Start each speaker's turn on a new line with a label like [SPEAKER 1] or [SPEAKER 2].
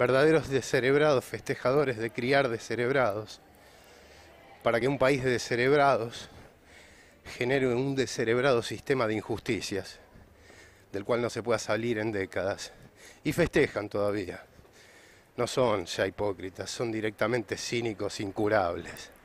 [SPEAKER 1] verdaderos descerebrados, festejadores de criar descerebrados, para que un país de descerebrados genere un descerebrado sistema de injusticias, del cual no se pueda salir en décadas. Y festejan todavía. No son ya hipócritas, son directamente cínicos, incurables.